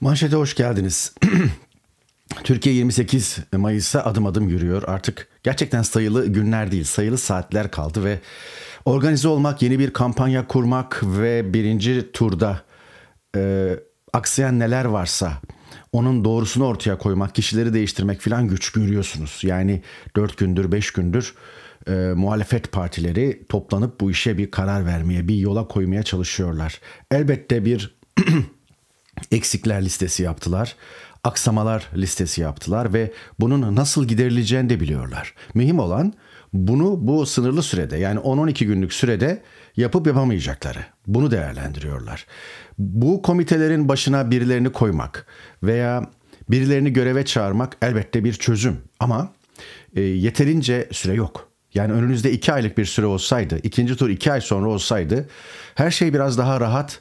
Manşete hoş geldiniz. Türkiye 28 Mayıs'a adım adım yürüyor. Artık gerçekten sayılı günler değil, sayılı saatler kaldı ve organize olmak, yeni bir kampanya kurmak ve birinci turda e, aksayan neler varsa onun doğrusunu ortaya koymak, kişileri değiştirmek filan güç görüyorsunuz. Yani 4 gündür, 5 gündür e, muhalefet partileri toplanıp bu işe bir karar vermeye, bir yola koymaya çalışıyorlar. Elbette bir eksikler listesi yaptılar aksamalar listesi yaptılar ve bunun nasıl giderileceğini de biliyorlar. Mühim olan bunu bu sınırlı sürede yani 10-12 günlük sürede yapıp yapamayacakları. Bunu değerlendiriyorlar. Bu komitelerin başına birilerini koymak veya birilerini göreve çağırmak elbette bir çözüm ama e, yeterince süre yok. Yani önünüzde 2 aylık bir süre olsaydı, ikinci tur 2 ay sonra olsaydı her şey biraz daha rahat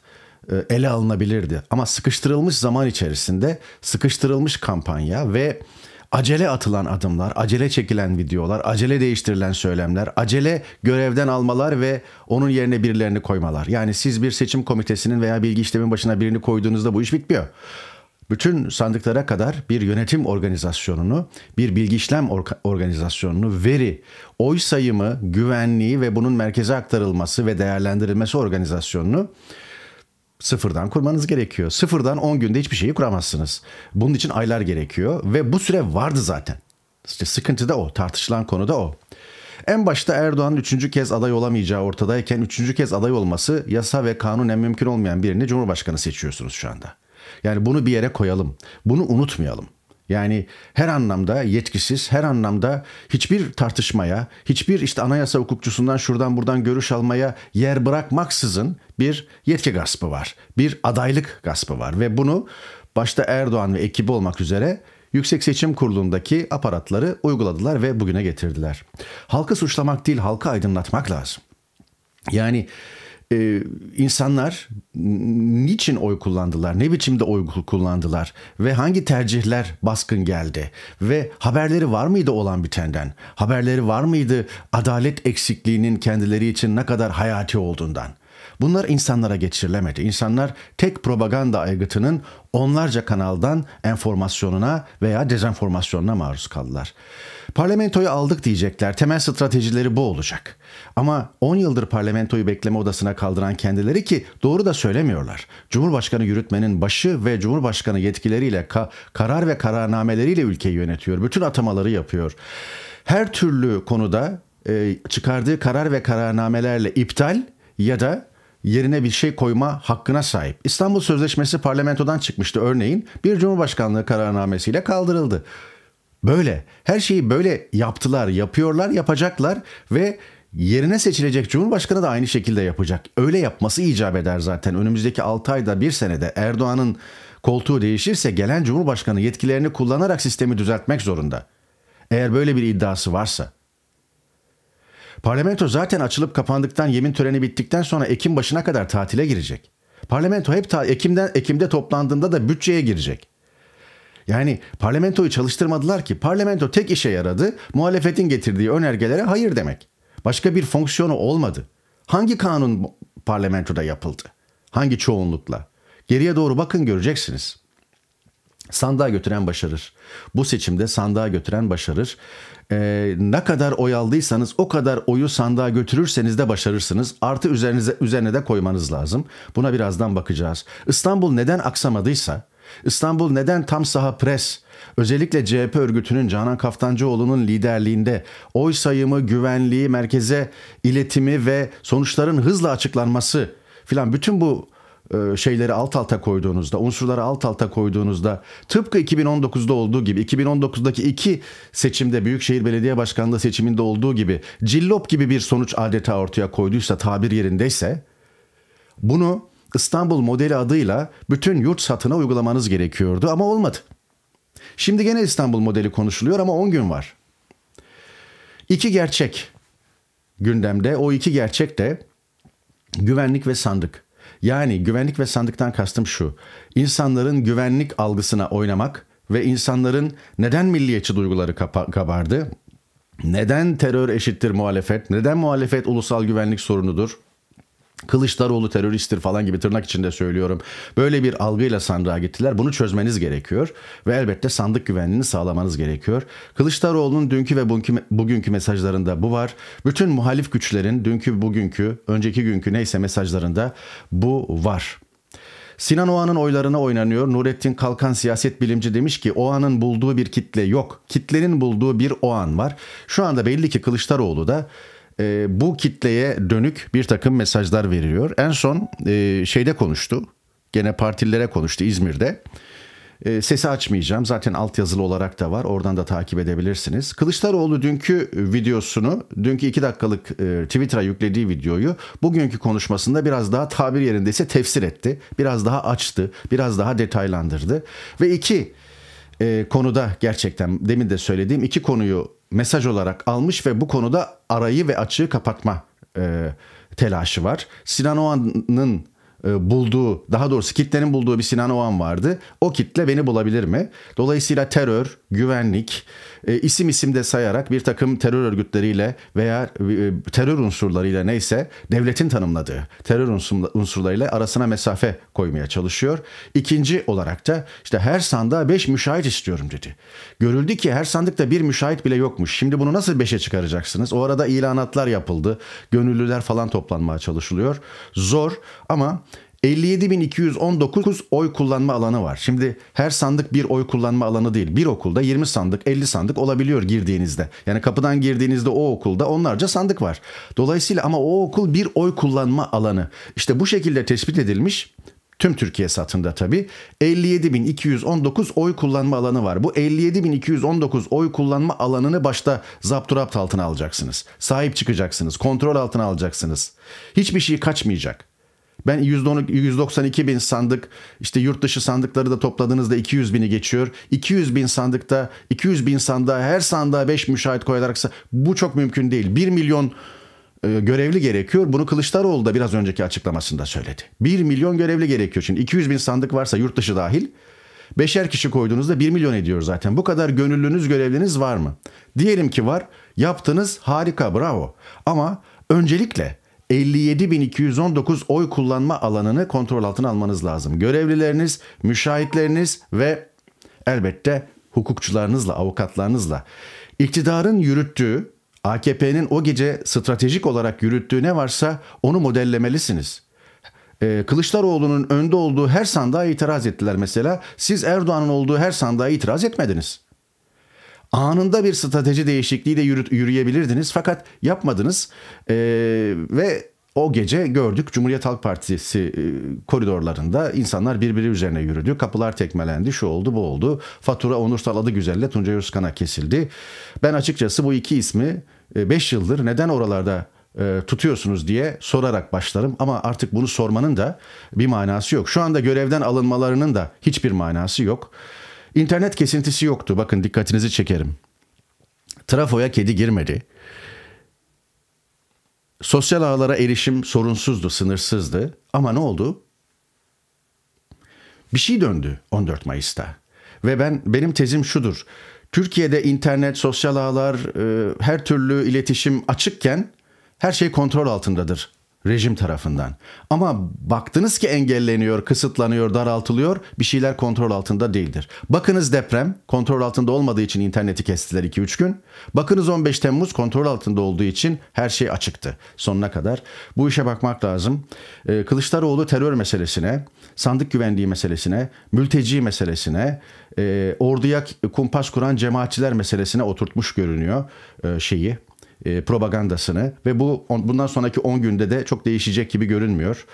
e, ele alınabilirdi. Ama sıkıştırılmış zaman içerisinde sıkıştırılmış kampanya ve acele atılan adımlar, acele çekilen videolar, acele değiştirilen söylemler, acele görevden almalar ve onun yerine birilerini koymalar. Yani siz bir seçim komitesinin veya bilgi işlemin başına birini koyduğunuzda bu iş bitmiyor. Bütün sandıklara kadar bir yönetim organizasyonunu, bir bilgi işlem organizasyonunu, veri, oy sayımı, güvenliği ve bunun merkeze aktarılması ve değerlendirilmesi organizasyonunu Sıfırdan kurmanız gerekiyor. Sıfırdan 10 günde hiçbir şeyi kuramazsınız. Bunun için aylar gerekiyor ve bu süre vardı zaten. İşte sıkıntı da o, tartışılan konu da o. En başta Erdoğan'ın üçüncü kez aday olamayacağı ortadayken üçüncü kez aday olması yasa ve kanunen mümkün olmayan birini Cumhurbaşkanı seçiyorsunuz şu anda. Yani bunu bir yere koyalım. Bunu unutmayalım. Yani her anlamda yetkisiz, her anlamda hiçbir tartışmaya, hiçbir işte anayasa hukukçusundan şuradan buradan görüş almaya yer bırakmaksızın bir yetki gaspı var. Bir adaylık gaspı var ve bunu başta Erdoğan ve ekibi olmak üzere Yüksek Seçim Kurulu'ndaki aparatları uyguladılar ve bugüne getirdiler. Halkı suçlamak değil, halkı aydınlatmak lazım. Yani e, insanlar niçin oy kullandılar, ne biçimde oy kullandılar ve hangi tercihler baskın geldi ve haberleri var mıydı olan bitenden, haberleri var mıydı adalet eksikliğinin kendileri için ne kadar hayati olduğundan. Bunlar insanlara geçirilemedi. İnsanlar tek propaganda aygıtının onlarca kanaldan enformasyonuna veya dezenformasyonuna maruz kaldılar. Parlamentoyu aldık diyecekler. Temel stratejileri bu olacak. Ama 10 yıldır parlamentoyu bekleme odasına kaldıran kendileri ki doğru da söylemiyorlar. Cumhurbaşkanı yürütmenin başı ve Cumhurbaşkanı yetkileriyle ka karar ve kararnameleriyle ülkeyi yönetiyor. Bütün atamaları yapıyor. Her türlü konuda e, çıkardığı karar ve kararnamelerle iptal ya da yerine bir şey koyma hakkına sahip. İstanbul Sözleşmesi parlamentodan çıkmıştı örneğin bir Cumhurbaşkanlığı kararnamesiyle kaldırıldı. Böyle. Her şeyi böyle yaptılar, yapıyorlar, yapacaklar ve yerine seçilecek Cumhurbaşkanı da aynı şekilde yapacak. Öyle yapması icap eder zaten. Önümüzdeki 6 ayda bir senede Erdoğan'ın koltuğu değişirse gelen Cumhurbaşkanı yetkilerini kullanarak sistemi düzeltmek zorunda. Eğer böyle bir iddiası varsa. Parlamento zaten açılıp kapandıktan yemin töreni bittikten sonra Ekim başına kadar tatile girecek. Parlamento hep ta Ekim'den Ekim'de toplandığında da bütçeye girecek. Yani parlamentoyu çalıştırmadılar ki. Parlamento tek işe yaradı. Muhalefetin getirdiği önergelere hayır demek. Başka bir fonksiyonu olmadı. Hangi kanun parlamentoda yapıldı? Hangi çoğunlukla? Geriye doğru bakın göreceksiniz. Sandığa götüren başarır. Bu seçimde sandığa götüren başarır. Ee, ne kadar oy aldıysanız o kadar oyu sandığa götürürseniz de başarırsınız. Artı üzerinize, üzerine de koymanız lazım. Buna birazdan bakacağız. İstanbul neden aksamadıysa İstanbul neden tam saha pres? Özellikle CHP örgütünün Canan Kaftancıoğlu'nun liderliğinde oy sayımı, güvenliği, merkeze iletimi ve sonuçların hızla açıklanması filan bütün bu e, şeyleri alt alta koyduğunuzda, unsurları alt alta koyduğunuzda tıpkı 2019'da olduğu gibi 2019'daki iki seçimde Büyükşehir Belediye Başkanlığı seçiminde olduğu gibi cillop gibi bir sonuç adeta ortaya koyduysa tabir yerindeyse bunu İstanbul modeli adıyla bütün yurt satına uygulamanız gerekiyordu ama olmadı. Şimdi gene İstanbul modeli konuşuluyor ama 10 gün var. İki gerçek gündemde. O iki gerçek de güvenlik ve sandık. Yani güvenlik ve sandıktan kastım şu. İnsanların güvenlik algısına oynamak ve insanların neden milliyetçi duyguları kabardı? Neden terör eşittir muhalefet? Neden muhalefet ulusal güvenlik sorunudur? Kılıçdaroğlu teröristtir falan gibi tırnak içinde söylüyorum. Böyle bir algıyla sandığa gittiler. Bunu çözmeniz gerekiyor ve elbette sandık güvenliğini sağlamanız gerekiyor. Kılıçdaroğlu'nun dünkü ve bugünkü mesajlarında bu var. Bütün muhalif güçlerin dünkü, bugünkü, önceki günkü neyse mesajlarında bu var. Sinan Oğan'ın oylarına oynanıyor. Nurettin Kalkan siyaset bilimci demiş ki Oğan'ın bulduğu bir kitle yok. Kitlenin bulduğu bir Oğan var. Şu anda belli ki Kılıçdaroğlu da e, bu kitleye dönük bir takım mesajlar veriliyor. En son e, şeyde konuştu. Gene partililere konuştu İzmir'de. E, sesi açmayacağım. Zaten altyazılı olarak da var. Oradan da takip edebilirsiniz. Kılıçdaroğlu dünkü videosunu, dünkü iki dakikalık e, Twitter'a yüklediği videoyu bugünkü konuşmasında biraz daha tabir yerindeyse tefsir etti. Biraz daha açtı, biraz daha detaylandırdı. Ve iki e, konuda gerçekten demin de söylediğim iki konuyu mesaj olarak almış ve bu konuda arayı ve açığı kapatma e, telaşı var. Sinan Oğan'ın e, bulduğu, daha doğrusu kitlenin bulduğu bir Sinan Oğan vardı. O kitle beni bulabilir mi? Dolayısıyla terör, güvenlik, e, isim isim de sayarak bir takım terör örgütleriyle veya e, terör unsurlarıyla neyse devletin tanımladığı terör unsurlarıyla arasına mesafe koymaya çalışıyor. İkinci olarak da işte her sandığa 5 müşahit istiyorum dedi. Görüldü ki her sandıkta bir müşahit bile yokmuş. Şimdi bunu nasıl 5'e çıkaracaksınız? O arada ilanatlar yapıldı. Gönüllüler falan toplanmaya çalışılıyor. Zor ama 57.219 oy kullanma alanı var. Şimdi her sandık bir oy kullanma alanı değil. Bir okulda 20 sandık, 50 sandık olabiliyor girdiğinizde. Yani kapıdan girdiğinizde o okulda onlarca sandık var. Dolayısıyla ama o okul bir oy kullanma alanı. İşte bu şekilde tespit edilmiş tüm Türkiye satında tabi 57.219 oy kullanma alanı var. Bu 57.219 oy kullanma alanını başta zapturapt altına alacaksınız. Sahip çıkacaksınız, kontrol altına alacaksınız. Hiçbir şey kaçmayacak. Ben 192 bin sandık işte yurt dışı sandıkları da topladığınızda 200 bini geçiyor. 200 bin sandıkta 200 bin sandığa her sandığa 5 müşahit koyaraksa bu çok mümkün değil. 1 milyon e, görevli gerekiyor. Bunu Kılıçdaroğlu da biraz önceki açıklamasında söyledi. 1 milyon görevli gerekiyor. Şimdi 200 bin sandık varsa yurt dışı dahil Beşer kişi koyduğunuzda 1 milyon ediyor zaten. Bu kadar gönüllünüz görevliniz var mı? Diyelim ki var. Yaptınız harika bravo. Ama öncelikle 57.219 oy kullanma alanını kontrol altına almanız lazım. Görevlileriniz, müşahitleriniz ve elbette hukukçularınızla, avukatlarınızla. İktidarın yürüttüğü, AKP'nin o gece stratejik olarak yürüttüğü ne varsa onu modellemelisiniz. Ee, Kılıçdaroğlu'nun önde olduğu her sandığa itiraz ettiler mesela. Siz Erdoğan'ın olduğu her sandığa itiraz etmediniz anında bir strateji değişikliği de yürü, yürüyebilirdiniz fakat yapmadınız e, ve o gece gördük Cumhuriyet Halk Partisi e, koridorlarında insanlar birbiri üzerine yürüdü. Kapılar tekmelendi, şu oldu bu oldu. Fatura Onur Saladı Güzel'le Tuncay Özkan'a kesildi. Ben açıkçası bu iki ismi 5 e, yıldır neden oralarda e, tutuyorsunuz diye sorarak başlarım. Ama artık bunu sormanın da bir manası yok. Şu anda görevden alınmalarının da hiçbir manası yok. İnternet kesintisi yoktu. Bakın dikkatinizi çekerim. Trafoya kedi girmedi. Sosyal ağlara erişim sorunsuzdu, sınırsızdı. Ama ne oldu? Bir şey döndü 14 Mayıs'ta. Ve ben benim tezim şudur. Türkiye'de internet, sosyal ağlar, e, her türlü iletişim açıkken her şey kontrol altındadır rejim tarafından. Ama baktınız ki engelleniyor, kısıtlanıyor, daraltılıyor. Bir şeyler kontrol altında değildir. Bakınız deprem kontrol altında olmadığı için interneti kestiler 2-3 gün. Bakınız 15 Temmuz kontrol altında olduğu için her şey açıktı sonuna kadar. Bu işe bakmak lazım. Ee, Kılıçdaroğlu terör meselesine, sandık güvenliği meselesine, mülteci meselesine, e, orduya kumpas kuran cemaatçiler meselesine oturtmuş görünüyor e, şeyi e, propagandasını ve bu on, bundan sonraki 10 günde de çok değişecek gibi görünmüyor.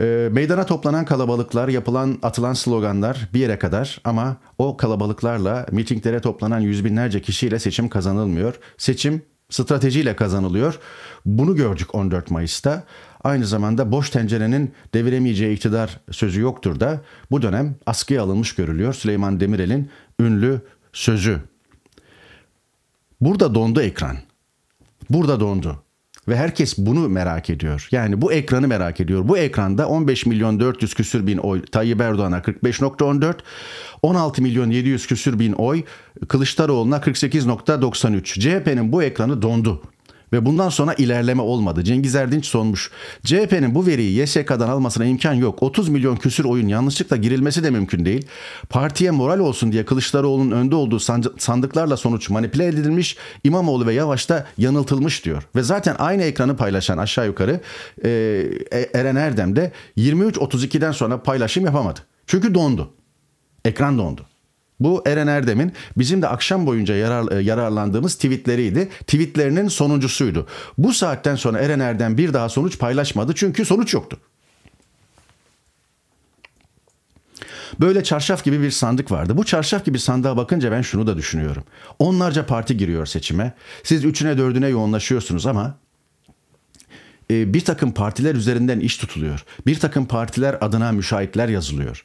E, meydana toplanan kalabalıklar, yapılan atılan sloganlar bir yere kadar ama o kalabalıklarla mitinglere toplanan yüz binlerce kişiyle seçim kazanılmıyor. Seçim stratejiyle kazanılıyor. Bunu gördük 14 Mayıs'ta. Aynı zamanda boş tencerenin deviremeyeceği iktidar sözü yoktur da bu dönem askıya alınmış görülüyor Süleyman Demirel'in ünlü sözü. Burada dondu ekran burada dondu. Ve herkes bunu merak ediyor. Yani bu ekranı merak ediyor. Bu ekranda 15 milyon 400 küsür bin oy Tayyip Erdoğan'a 45.14, 16 milyon 700 küsür bin oy Kılıçdaroğlu'na 48.93. CHP'nin bu ekranı dondu. Ve bundan sonra ilerleme olmadı. Cengiz Erdinç sonmuş. CHP'nin bu veriyi YSK'dan almasına imkan yok. 30 milyon küsür oyun yanlışlıkla girilmesi de mümkün değil. Partiye moral olsun diye Kılıçdaroğlu'nun önde olduğu sandıklarla sonuç manipüle edilmiş. İmamoğlu ve Yavaş da yanıltılmış diyor. Ve zaten aynı ekranı paylaşan aşağı yukarı e, e- Eren Erdem de 23.32'den sonra paylaşım yapamadı. Çünkü dondu. Ekran dondu. Bu Eren Erdem'in bizim de akşam boyunca yarar, e, yararlandığımız tweetleriydi. Tweetlerinin sonuncusuydu. Bu saatten sonra Eren Erdem bir daha sonuç paylaşmadı çünkü sonuç yoktu. Böyle çarşaf gibi bir sandık vardı. Bu çarşaf gibi sandığa bakınca ben şunu da düşünüyorum. Onlarca parti giriyor seçime. Siz üçüne dördüne yoğunlaşıyorsunuz ama e, bir takım partiler üzerinden iş tutuluyor. Bir takım partiler adına müşahitler yazılıyor.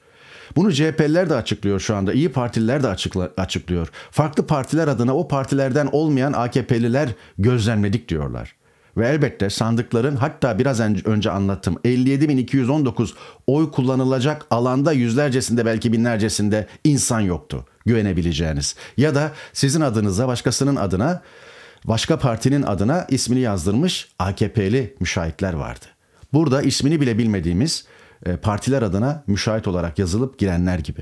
Bunu CHP'liler de açıklıyor şu anda. İyi Partililer de açıkla, açıklıyor. Farklı partiler adına o partilerden olmayan AKP'liler gözlemledik diyorlar. Ve elbette sandıkların hatta biraz önce anlattım 57.219 oy kullanılacak alanda yüzlercesinde belki binlercesinde insan yoktu güvenebileceğiniz. Ya da sizin adınıza başkasının adına başka partinin adına ismini yazdırmış AKP'li müşahitler vardı. Burada ismini bile bilmediğimiz e, partiler adına müşahit olarak yazılıp girenler gibi.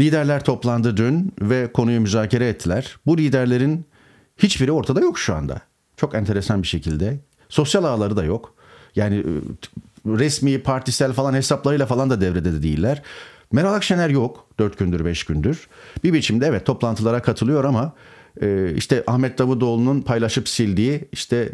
Liderler toplandı dün ve konuyu müzakere ettiler. Bu liderlerin hiçbiri ortada yok şu anda. Çok enteresan bir şekilde. Sosyal ağları da yok. Yani e, resmi partisel falan hesaplarıyla falan da devrede de değiller. Meral Akşener yok 4 gündür 5 gündür. Bir biçimde evet toplantılara katılıyor ama e, işte Ahmet Davutoğlu'nun paylaşıp sildiği işte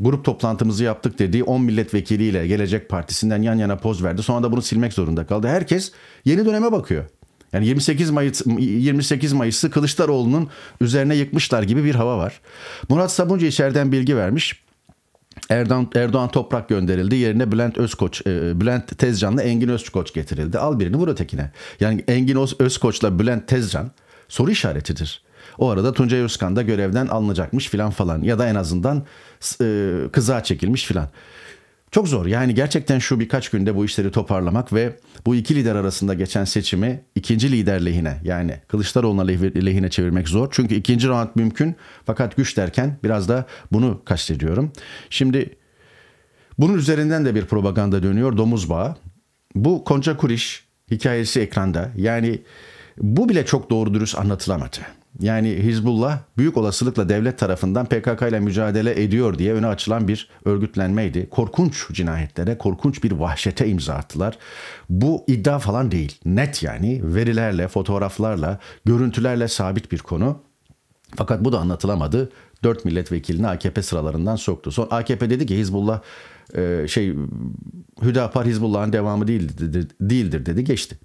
grup toplantımızı yaptık dediği 10 milletvekiliyle Gelecek Partisi'nden yan yana poz verdi. Sonra da bunu silmek zorunda kaldı. Herkes yeni döneme bakıyor. Yani 28 Mayıs 28 Mayıs'ı Kılıçdaroğlu'nun üzerine yıkmışlar gibi bir hava var. Murat Sabuncu içeriden bilgi vermiş. Erdoğan, Erdoğan toprak gönderildi. Yerine Bülent Özkoç, e, Bülent Tezcan'la Engin Özkoç getirildi. Al birini vur ötekine. Yani Engin Özkoç'la Bülent Tezcan soru işaretidir. O arada Tuncay Özkan da görevden alınacakmış filan falan ya da en azından e, kıza çekilmiş filan. Çok zor yani gerçekten şu birkaç günde bu işleri toparlamak ve bu iki lider arasında geçen seçimi ikinci lider lehine yani Kılıçdaroğlu'na lehine çevirmek zor. Çünkü ikinci round mümkün fakat güç derken biraz da bunu kastediyorum. Şimdi bunun üzerinden de bir propaganda dönüyor domuz bağı. Bu Konca Kuriş hikayesi ekranda yani bu bile çok doğru dürüst anlatılamadı yani Hizbullah büyük olasılıkla devlet tarafından PKK ile mücadele ediyor diye öne açılan bir örgütlenmeydi. Korkunç cinayetlere, korkunç bir vahşete imza attılar. Bu iddia falan değil. Net yani verilerle, fotoğraflarla, görüntülerle sabit bir konu. Fakat bu da anlatılamadı. Dört milletvekilini AKP sıralarından soktu. Son AKP dedi ki Hizbullah e, şey Hüdapar Hizbullah'ın devamı değildir, değildir dedi geçti.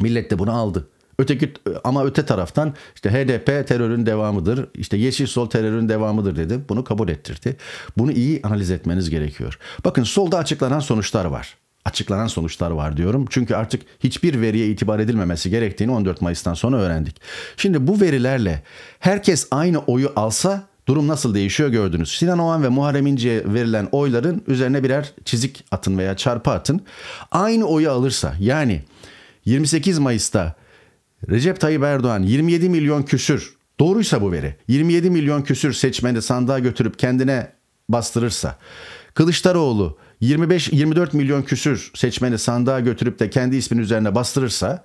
Millet de bunu aldı. Öteki ama öte taraftan işte HDP terörün devamıdır. işte Yeşil Sol terörün devamıdır dedi. Bunu kabul ettirdi. Bunu iyi analiz etmeniz gerekiyor. Bakın solda açıklanan sonuçlar var açıklanan sonuçlar var diyorum. Çünkü artık hiçbir veriye itibar edilmemesi gerektiğini 14 Mayıs'tan sonra öğrendik. Şimdi bu verilerle herkes aynı oyu alsa durum nasıl değişiyor gördünüz. Sinan Oğan ve Muharrem İnce'ye verilen oyların üzerine birer çizik atın veya çarpı atın. Aynı oyu alırsa yani 28 Mayıs'ta Recep Tayyip Erdoğan 27 milyon küsür doğruysa bu veri 27 milyon küsür seçmeni sandığa götürüp kendine bastırırsa Kılıçdaroğlu 25 24 milyon küsür seçmeni sandığa götürüp de kendi ismin üzerine bastırırsa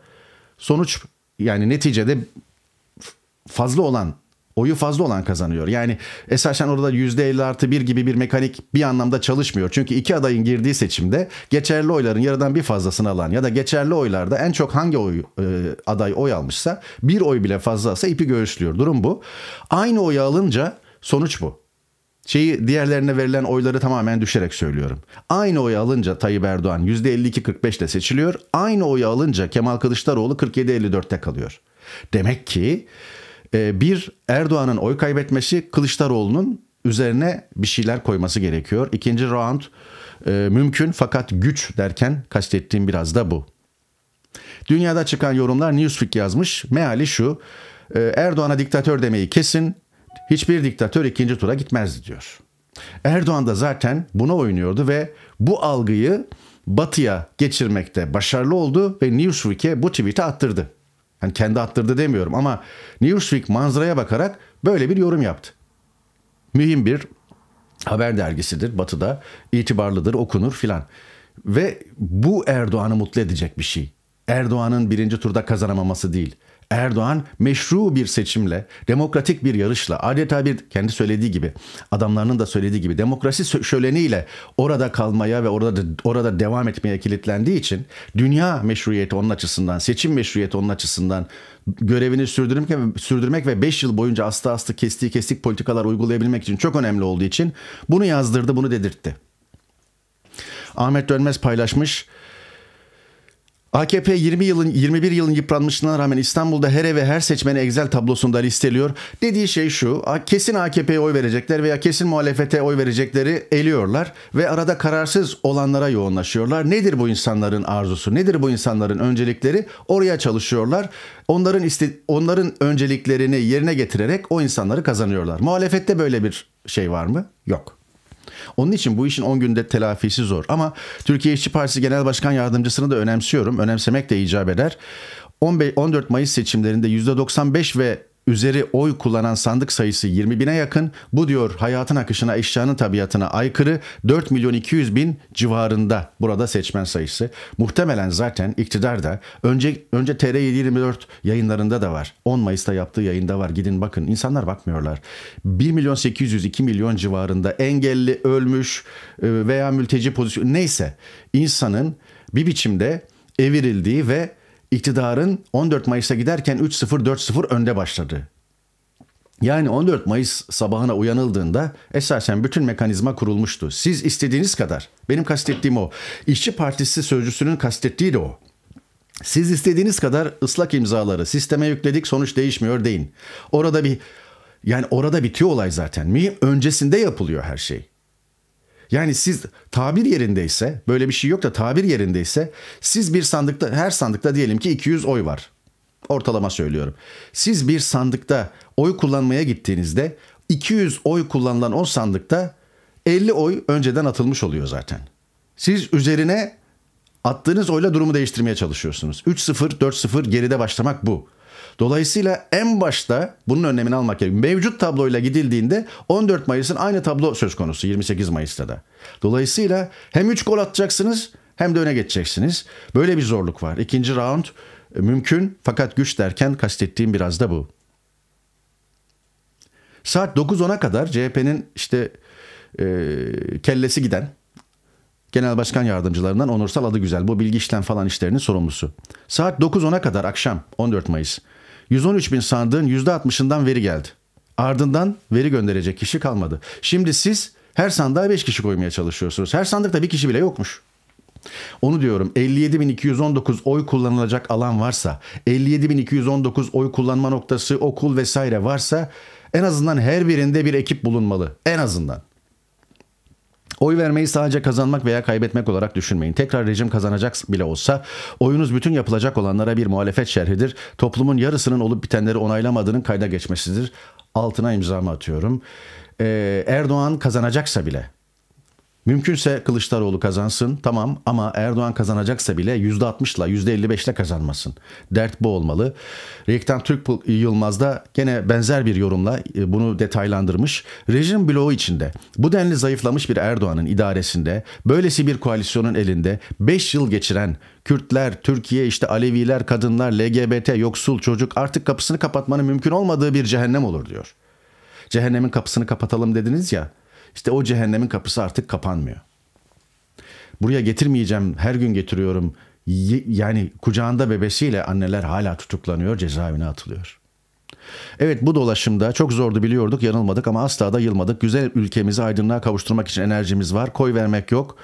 sonuç yani neticede fazla olan oyu fazla olan kazanıyor. Yani esasen orada %50 artı 1 gibi bir mekanik bir anlamda çalışmıyor. Çünkü iki adayın girdiği seçimde geçerli oyların yarıdan bir fazlasını alan ya da geçerli oylarda en çok hangi oy, e, aday oy almışsa bir oy bile fazlasa ipi göğüslüyor. Durum bu. Aynı oyu alınca sonuç bu. Şeyi diğerlerine verilen oyları tamamen düşerek söylüyorum. Aynı oyu alınca Tayyip Erdoğan %52-45 ile seçiliyor. Aynı oyu alınca Kemal Kılıçdaroğlu 47-54'te kalıyor. Demek ki ee, bir Erdoğan'ın oy kaybetmesi Kılıçdaroğlu'nun üzerine bir şeyler koyması gerekiyor. İkinci round e, mümkün fakat güç derken kastettiğim biraz da bu. Dünyada çıkan yorumlar Newsweek yazmış. Meali şu. E, Erdoğan'a diktatör demeyi kesin. Hiçbir diktatör ikinci tura gitmezdi diyor. Erdoğan da zaten buna oynuyordu ve bu algıyı batıya geçirmekte başarılı oldu ve Newsweek'e bu tweet'i attırdı. Hani kendi attırdı demiyorum ama Newsweek manzaraya bakarak böyle bir yorum yaptı. Mühim bir haber dergisidir batıda. itibarlıdır, okunur filan. Ve bu Erdoğan'ı mutlu edecek bir şey. Erdoğan'ın birinci turda kazanamaması değil. Erdoğan meşru bir seçimle, demokratik bir yarışla, adeta bir kendi söylediği gibi, adamlarının da söylediği gibi demokrasi şöleniyle orada kalmaya ve orada orada devam etmeye kilitlendiği için dünya meşruiyeti onun açısından, seçim meşruiyeti onun açısından görevini sürdürmek, sürdürmek ve 5 yıl boyunca asla astı kestiği kestik politikalar uygulayabilmek için çok önemli olduğu için bunu yazdırdı, bunu dedirtti. Ahmet Dönmez paylaşmış. AKP 20 yılın 21 yılın yıpranmışlığına rağmen İstanbul'da her eve her seçmeni Excel tablosunda listeliyor. Dediği şey şu. Kesin AKP'ye oy verecekler veya kesin muhalefete oy verecekleri eliyorlar ve arada kararsız olanlara yoğunlaşıyorlar. Nedir bu insanların arzusu? Nedir bu insanların öncelikleri? Oraya çalışıyorlar. Onların iste, onların önceliklerini yerine getirerek o insanları kazanıyorlar. Muhalefette böyle bir şey var mı? Yok. Onun için bu işin 10 günde telafisi zor. Ama Türkiye İşçi Partisi Genel Başkan Yardımcısını da önemsiyorum. Önemsemek de icap eder. 14 Mayıs seçimlerinde %95 ve üzeri oy kullanan sandık sayısı 20 bine yakın. Bu diyor hayatın akışına, eşyanın tabiatına aykırı 4 milyon 200 bin civarında burada seçmen sayısı. Muhtemelen zaten iktidar da önce, önce TR724 yayınlarında da var. 10 Mayıs'ta yaptığı yayında var. Gidin bakın. insanlar bakmıyorlar. 1 milyon 800, 2 milyon civarında engelli, ölmüş e, veya mülteci pozisyonu neyse insanın bir biçimde evirildiği ve iktidarın 14 Mayıs'a giderken 3 0 önde başladı. Yani 14 Mayıs sabahına uyanıldığında esasen bütün mekanizma kurulmuştu. Siz istediğiniz kadar, benim kastettiğim o, İşçi Partisi sözcüsünün kastettiği de o. Siz istediğiniz kadar ıslak imzaları sisteme yükledik sonuç değişmiyor deyin. Orada bir yani orada bitiyor olay zaten. Mühim öncesinde yapılıyor her şey. Yani siz tabir yerindeyse böyle bir şey yok da tabir yerindeyse siz bir sandıkta her sandıkta diyelim ki 200 oy var. Ortalama söylüyorum. Siz bir sandıkta oy kullanmaya gittiğinizde 200 oy kullanılan o sandıkta 50 oy önceden atılmış oluyor zaten. Siz üzerine attığınız oyla durumu değiştirmeye çalışıyorsunuz. 3-0, 4-0 geride başlamak bu. Dolayısıyla en başta bunun önlemini almak gerekiyor. Mevcut tabloyla gidildiğinde 14 Mayıs'ın aynı tablo söz konusu 28 Mayıs'ta da. Dolayısıyla hem 3 gol atacaksınız hem de öne geçeceksiniz. Böyle bir zorluk var. İkinci round e, mümkün fakat güç derken kastettiğim biraz da bu. Saat 9-10'a kadar CHP'nin işte e, kellesi giden Genel Başkan Yardımcılarından Onursal adı güzel bu bilgi işlem falan işlerinin sorumlusu. Saat 9.10'a kadar akşam 14 Mayıs 113 bin sandığın %60'ından veri geldi. Ardından veri gönderecek kişi kalmadı. Şimdi siz her sandığa 5 kişi koymaya çalışıyorsunuz. Her sandıkta bir kişi bile yokmuş. Onu diyorum 57.219 oy kullanılacak alan varsa, 57.219 oy kullanma noktası, okul vesaire varsa en azından her birinde bir ekip bulunmalı. En azından. Oy vermeyi sadece kazanmak veya kaybetmek olarak düşünmeyin. Tekrar rejim kazanacak bile olsa oyunuz bütün yapılacak olanlara bir muhalefet şerhidir. Toplumun yarısının olup bitenleri onaylamadığının kayda geçmesidir. Altına imzamı atıyorum. Ee, Erdoğan kazanacaksa bile Mümkünse Kılıçdaroğlu kazansın tamam ama Erdoğan kazanacaksa bile %60'la %55'le kazanmasın. Dert bu olmalı. Rektan Türk Yılmaz da gene benzer bir yorumla e, bunu detaylandırmış. Rejim bloğu içinde bu denli zayıflamış bir Erdoğan'ın idaresinde böylesi bir koalisyonun elinde 5 yıl geçiren Kürtler, Türkiye işte Aleviler, kadınlar, LGBT, yoksul çocuk artık kapısını kapatmanın mümkün olmadığı bir cehennem olur diyor. Cehennemin kapısını kapatalım dediniz ya işte o cehennemin kapısı artık kapanmıyor. Buraya getirmeyeceğim, her gün getiriyorum. Yani kucağında bebesiyle anneler hala tutuklanıyor, cezaevine atılıyor. Evet bu dolaşımda çok zordu biliyorduk, yanılmadık ama asla da yılmadık. Güzel ülkemizi aydınlığa kavuşturmak için enerjimiz var. Koy vermek yok.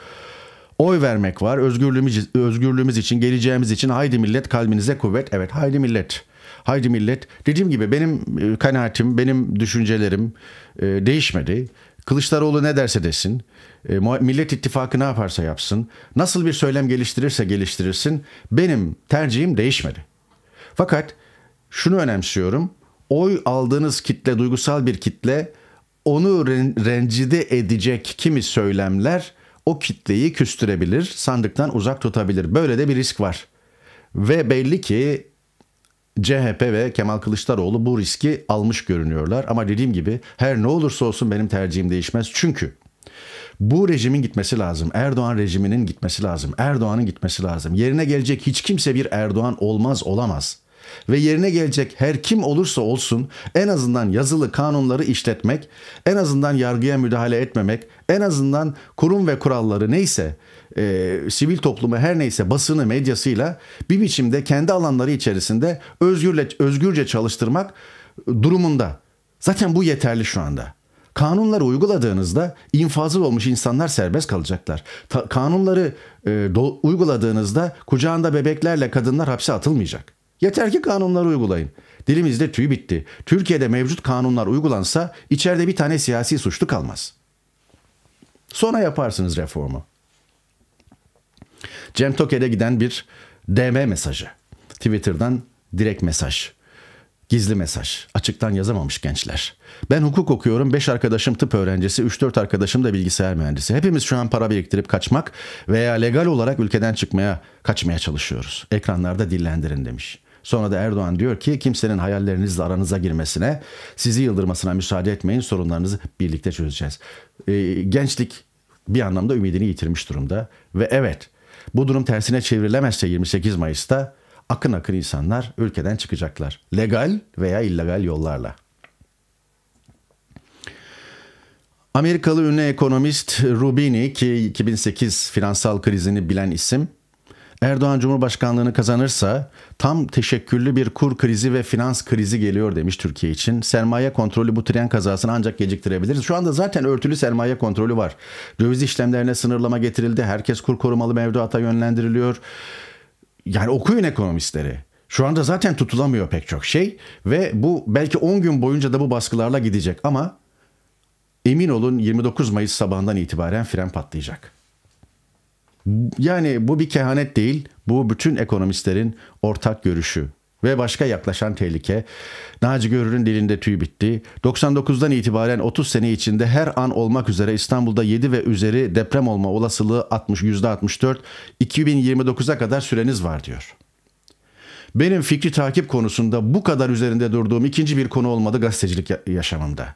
Oy vermek var. Özgürlüğümüz, özgürlüğümüz için, geleceğimiz için haydi millet kalbinize kuvvet. Evet haydi millet. Haydi millet. Dediğim gibi benim e, kanaatim, benim düşüncelerim e, değişmedi. Kılıçdaroğlu ne derse desin, e, Millet İttifakı ne yaparsa yapsın, nasıl bir söylem geliştirirse geliştirirsin, benim tercihim değişmedi. Fakat şunu önemsiyorum, oy aldığınız kitle, duygusal bir kitle, onu rencide edecek kimi söylemler o kitleyi küstürebilir, sandıktan uzak tutabilir. Böyle de bir risk var. Ve belli ki CHP ve Kemal Kılıçdaroğlu bu riski almış görünüyorlar. Ama dediğim gibi her ne olursa olsun benim tercihim değişmez. Çünkü bu rejimin gitmesi lazım. Erdoğan rejiminin gitmesi lazım. Erdoğan'ın gitmesi lazım. Yerine gelecek hiç kimse bir Erdoğan olmaz olamaz. Ve yerine gelecek her kim olursa olsun en azından yazılı kanunları işletmek, en azından yargıya müdahale etmemek, en azından kurum ve kuralları neyse e, sivil toplumu her neyse basını medyasıyla bir biçimde kendi alanları içerisinde özgürle, özgürce çalıştırmak durumunda. Zaten bu yeterli şu anda. Kanunları uyguladığınızda infazı olmuş insanlar serbest kalacaklar. Ta, kanunları e, do, uyguladığınızda kucağında bebeklerle kadınlar hapse atılmayacak. Yeter ki kanunları uygulayın. Dilimizde tüy bitti. Türkiye'de mevcut kanunlar uygulansa içeride bir tane siyasi suçlu kalmaz. Sonra yaparsınız reformu. Cem Toker'e giden bir DM mesajı. Twitter'dan direkt mesaj. Gizli mesaj. Açıktan yazamamış gençler. Ben hukuk okuyorum. beş arkadaşım tıp öğrencisi. üç dört arkadaşım da bilgisayar mühendisi. Hepimiz şu an para biriktirip kaçmak veya legal olarak ülkeden çıkmaya kaçmaya çalışıyoruz. Ekranlarda dillendirin demiş. Sonra da Erdoğan diyor ki kimsenin hayallerinizle aranıza girmesine, sizi yıldırmasına müsaade etmeyin. Sorunlarınızı birlikte çözeceğiz. Ee, gençlik bir anlamda ümidini yitirmiş durumda. Ve evet bu durum tersine çevrilemezse 28 Mayıs'ta akın akın insanlar ülkeden çıkacaklar. Legal veya illegal yollarla. Amerikalı ünlü ekonomist Rubini ki 2008 finansal krizini bilen isim Erdoğan Cumhurbaşkanlığını kazanırsa tam teşekküllü bir kur krizi ve finans krizi geliyor demiş Türkiye için. Sermaye kontrolü bu tren kazasını ancak geciktirebiliriz. Şu anda zaten örtülü sermaye kontrolü var. Döviz işlemlerine sınırlama getirildi. Herkes kur korumalı mevduata yönlendiriliyor. Yani okuyun ekonomistleri. Şu anda zaten tutulamıyor pek çok şey ve bu belki 10 gün boyunca da bu baskılarla gidecek ama emin olun 29 Mayıs sabahından itibaren fren patlayacak. Yani bu bir kehanet değil, bu bütün ekonomistlerin ortak görüşü ve başka yaklaşan tehlike. Naci Görür'ün dilinde tüy bitti. 99'dan itibaren 30 sene içinde her an olmak üzere İstanbul'da 7 ve üzeri deprem olma olasılığı 60 %64, 2029'a kadar süreniz var diyor. Benim fikri takip konusunda bu kadar üzerinde durduğum ikinci bir konu olmadı gazetecilik yaşamımda.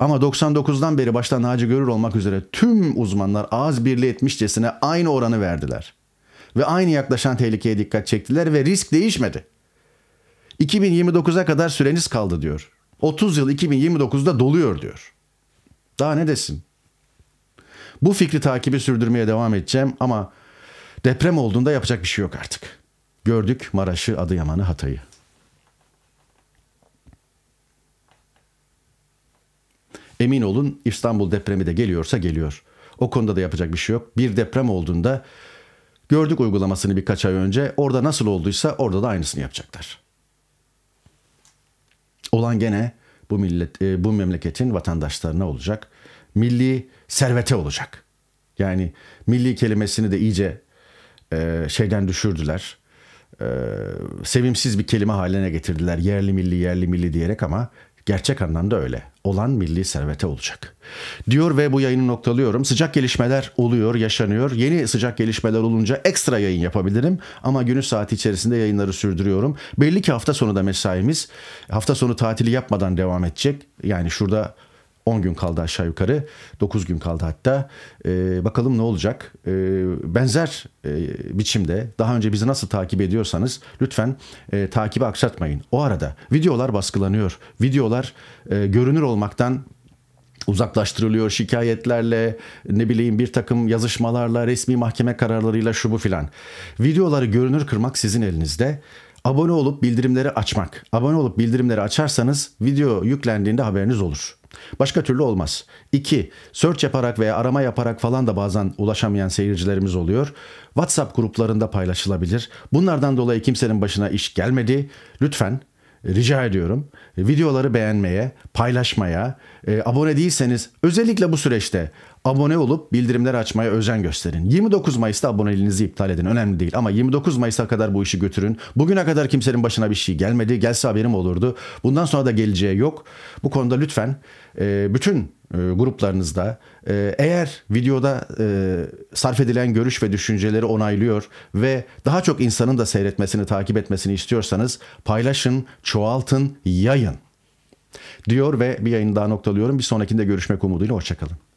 Ama 99'dan beri başta Naci Görür olmak üzere tüm uzmanlar ağız birliği etmişçesine aynı oranı verdiler. Ve aynı yaklaşan tehlikeye dikkat çektiler ve risk değişmedi. 2029'a kadar süreniz kaldı diyor. 30 yıl 2029'da doluyor diyor. Daha ne desin? Bu fikri takibi sürdürmeye devam edeceğim ama deprem olduğunda yapacak bir şey yok artık. Gördük Maraş'ı, Adıyaman'ı, Hatay'ı. Emin olun İstanbul depremi de geliyorsa geliyor. O konuda da yapacak bir şey yok. Bir deprem olduğunda gördük uygulamasını birkaç ay önce. Orada nasıl olduysa orada da aynısını yapacaklar. Olan gene bu millet e, bu memleketin vatandaşlarına olacak. Milli servete olacak. Yani milli kelimesini de iyice e, şeyden düşürdüler. E, sevimsiz bir kelime haline getirdiler. Yerli milli yerli milli diyerek ama Gerçek anlamda öyle. Olan milli servete olacak. Diyor ve bu yayını noktalıyorum. Sıcak gelişmeler oluyor, yaşanıyor. Yeni sıcak gelişmeler olunca ekstra yayın yapabilirim. Ama günü saati içerisinde yayınları sürdürüyorum. Belli ki hafta sonu da mesaimiz. Hafta sonu tatili yapmadan devam edecek. Yani şurada 10 gün kaldı aşağı yukarı. 9 gün kaldı hatta. E, bakalım ne olacak? E, benzer e, biçimde daha önce bizi nasıl takip ediyorsanız lütfen e, takibi aksatmayın. O arada videolar baskılanıyor. Videolar e, görünür olmaktan uzaklaştırılıyor şikayetlerle ne bileyim bir takım yazışmalarla resmi mahkeme kararlarıyla şu bu filan. Videoları görünür kırmak sizin elinizde. Abone olup bildirimleri açmak. Abone olup bildirimleri açarsanız video yüklendiğinde haberiniz olur. Başka türlü olmaz. 2. Search yaparak veya arama yaparak falan da bazen ulaşamayan seyircilerimiz oluyor. WhatsApp gruplarında paylaşılabilir. Bunlardan dolayı kimsenin başına iş gelmedi. Lütfen e, rica ediyorum e, videoları beğenmeye, paylaşmaya, e, abone değilseniz özellikle bu süreçte abone olup bildirimleri açmaya özen gösterin. 29 Mayıs'ta aboneliğinizi iptal edin. Önemli değil ama 29 Mayıs'a kadar bu işi götürün. Bugüne kadar kimsenin başına bir şey gelmedi. Gelse haberim olurdu. Bundan sonra da geleceği yok. Bu konuda lütfen e, bütün e, gruplarınızda e, eğer videoda sarf edilen görüş ve düşünceleri onaylıyor ve daha çok insanın da seyretmesini, takip etmesini istiyorsanız paylaşın, çoğaltın, yayın diyor ve bir yayını daha noktalıyorum. Bir sonrakinde görüşmek umuduyla hoşçakalın.